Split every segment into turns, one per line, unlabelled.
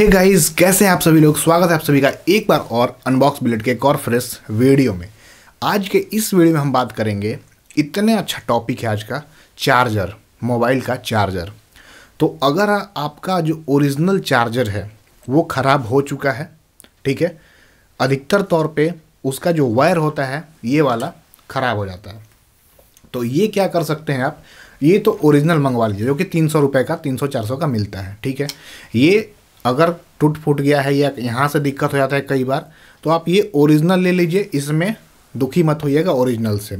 हे hey guys कैसे हैं आप सभी लोग स्वागत है आप सभी का एक बार और अनबॉक्स बिलेट के एक और फ्रेश वीडियो में आज के इस वीडियो में हम बात करेंगे इतने अच्छा टॉपिक है आज का चार्जर मोबाइल का चार्जर तो अगर आपका जो ओरिजिनल चार्जर है वो ख़राब हो चुका है ठीक है अधिकतर तौर पे उसका जो वायर होता है ये वाला ख़राब हो जाता है तो ये क्या कर सकते हैं आप ये तो ओरिजिनल मंगवा लीजिए जो कि तीन सौ रुपये का तीन सौ चार सौ का मिलता है ठीक है ये अगर टूट फूट गया है या यहाँ से दिक्कत हो जाता है कई बार तो आप ये ओरिजिनल ले लीजिए इसमें दुखी मत होइएगा ओरिजिनल से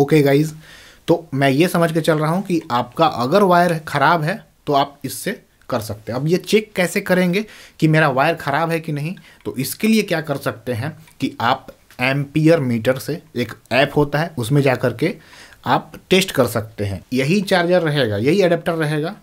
ओके गाइज तो मैं ये समझ के चल रहा हूँ कि आपका अगर वायर ख़राब है तो आप इससे कर सकते हैं अब ये चेक कैसे करेंगे कि मेरा वायर ख़राब है कि नहीं तो इसके लिए क्या कर सकते हैं कि आप एम्पियर मीटर से एक ऐप होता है उसमें जा कर के आप टेस्ट कर सकते हैं यही चार्जर रहेगा यही अडेप्टर रहेगा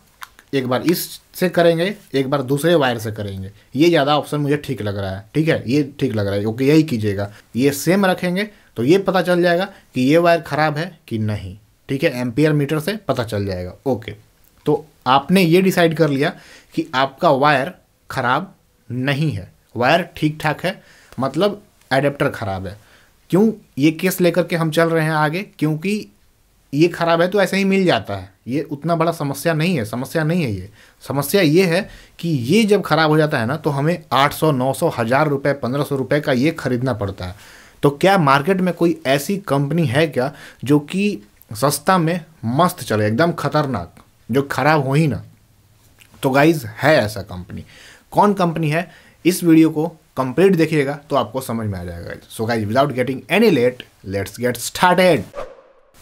एक बार इससे करेंगे एक बार दूसरे वायर से करेंगे ये ज़्यादा ऑप्शन मुझे ठीक लग रहा है ठीक है ये ठीक लग रहा है ओके यही कीजिएगा ये सेम रखेंगे तो ये पता चल जाएगा कि ये वायर ख़राब है कि नहीं ठीक है एम्पियर मीटर से पता चल जाएगा ओके तो आपने ये डिसाइड कर लिया कि आपका वायर ख़राब नहीं है वायर ठीक ठाक है मतलब एडेप्टर ख़राब है क्यों ये केस लेकर के हम चल रहे हैं आगे क्योंकि ये ख़राब है तो ऐसे ही मिल जाता है ये उतना बड़ा समस्या नहीं है समस्या नहीं है ये समस्या ये है कि ये जब ख़राब हो जाता है ना तो हमें 800, 900, हज़ार रुपये पंद्रह सौ रुपये का ये ख़रीदना पड़ता है तो क्या मार्केट में कोई ऐसी कंपनी है क्या जो कि सस्ता में मस्त चले एकदम खतरनाक जो ख़राब हो ही ना तो गाइज़ है ऐसा कंपनी कौन कंपनी है इस वीडियो को कंप्लीट देखिएगा तो आपको समझ में आ जाएगा so guys without getting any late let's get started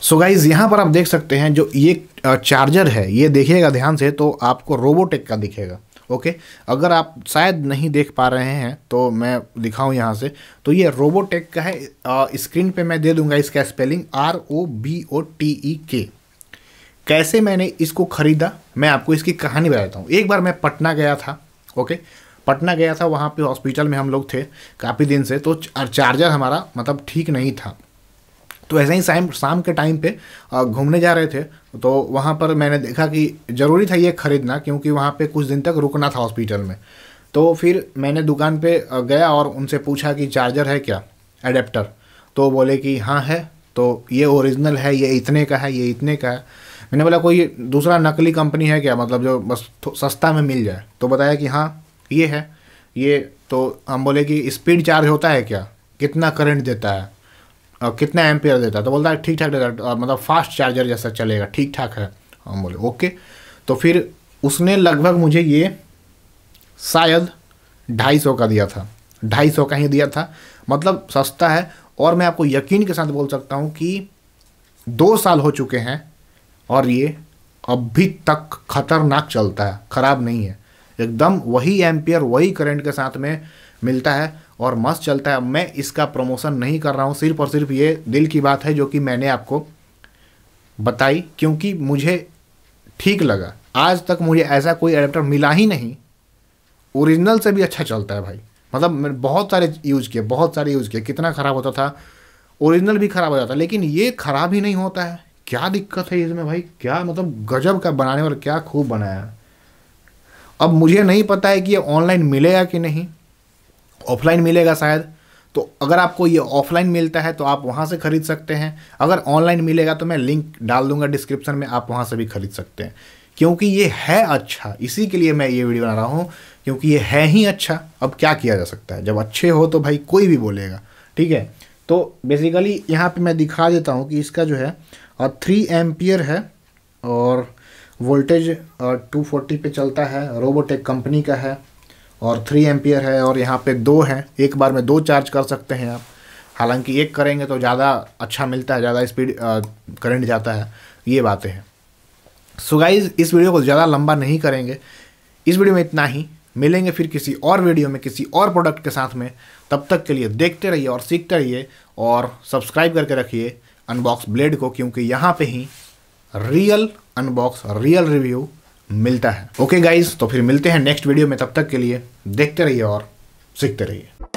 so guys यहाँ पर आप देख सकते हैं जो ये चार्जर है ये देखिएगा ध्यान से तो आपको रोबोटेक का दिखेगा ओके अगर आप शायद नहीं देख पा रहे हैं तो मैं दिखाऊं यहाँ से तो ये रोबोटेक का है स्क्रीन पे मैं दे दूंगा इसका spelling R O B O T E के कैसे मैंने इसको ख़रीदा मैं आपको इसकी कहानी बताता हूँ एक बार मैं पटना गया था ओके पटना गया था वहाँ पे हॉस्पिटल में हम लोग थे काफ़ी दिन से तो चार्जर हमारा मतलब ठीक नहीं था तो ऐसे ही शाम शाम के टाइम पे घूमने जा रहे थे तो वहाँ पर मैंने देखा कि ज़रूरी था ये ख़रीदना क्योंकि वहाँ पे कुछ दिन तक रुकना था हॉस्पिटल में तो फिर मैंने दुकान पे गया और उनसे पूछा कि चार्जर है क्या एडेप्टर तो बोले कि हाँ है तो ये ओरिजिनल है ये इतने का है ये इतने का है मैंने बोला कोई दूसरा नकली कंपनी है क्या मतलब जो बस सस्ता में मिल जाए तो बताया कि हाँ ये है ये तो हम बोले कि स्पीड चार्ज होता है क्या कितना करंट देता है और कितना एम्पियर देता तो बोलता है ठीक ठाक देता तो मतलब फास्ट चार्जर जैसा चलेगा ठीक ठाक है हम बोले ओके तो फिर उसने लगभग मुझे ये शायद ढाई सौ का दिया था ढाई सौ का ही दिया था मतलब सस्ता है और मैं आपको यकीन के साथ बोल सकता हूँ कि दो साल हो चुके हैं और ये अभी तक खतरनाक चलता है ख़राब नहीं है एकदम वही एम्पियर वही करंट के साथ में मिलता है और मस्त चलता है मैं इसका प्रमोशन नहीं कर रहा हूँ सिर्फ और सिर्फ ये दिल की बात है जो कि मैंने आपको बताई क्योंकि मुझे ठीक लगा आज तक मुझे ऐसा कोई एडेप्टर मिला ही नहीं ओरिजिनल से भी अच्छा चलता है भाई मतलब मैंने बहुत सारे यूज़ किए बहुत सारे यूज़ किए कितना ख़राब होता था ओरिजिनल भी ख़राब हो जाता लेकिन ये ख़राब ही नहीं होता है क्या दिक्कत है इसमें भाई क्या मतलब गजब का बनाने वाला क्या खूब बनाया अब मुझे नहीं पता है कि ये ऑनलाइन मिलेगा कि नहीं ऑफलाइन मिलेगा शायद तो अगर आपको ये ऑफलाइन मिलता है तो आप वहाँ से ख़रीद सकते हैं अगर ऑनलाइन मिलेगा तो मैं लिंक डाल दूंगा डिस्क्रिप्शन में आप वहाँ से भी ख़रीद सकते हैं क्योंकि ये है अच्छा इसी के लिए मैं ये वीडियो बना रहा हूँ क्योंकि ये है ही अच्छा अब क्या किया जा सकता है जब अच्छे हो तो भाई कोई भी बोलेगा ठीक है तो बेसिकली यहाँ पर मैं दिखा देता हूँ कि इसका जो है थ्री एम्पियर है और वोल्टेज टू फोर्टी पे चलता है रोबोटेक कंपनी का है और थ्री एम्पियर है और यहाँ पे दो हैं एक बार में दो चार्ज कर सकते हैं आप हालांकि एक करेंगे तो ज़्यादा अच्छा मिलता है ज़्यादा स्पीड करंट जाता है ये बातें हैं सो गाइज इस वीडियो को ज़्यादा लंबा नहीं करेंगे इस वीडियो में इतना ही मिलेंगे फिर किसी और वीडियो में किसी और प्रोडक्ट के साथ में तब तक के लिए देखते रहिए और सीखते रहिए और सब्सक्राइब करके रखिए अनबॉक्स ब्लेड को क्योंकि यहाँ पे ही रियल अनबॉक्स रियल रिव्यू मिलता है ओके okay गाइज तो फिर मिलते हैं नेक्स्ट वीडियो में तब तक के लिए देखते रहिए और सीखते रहिए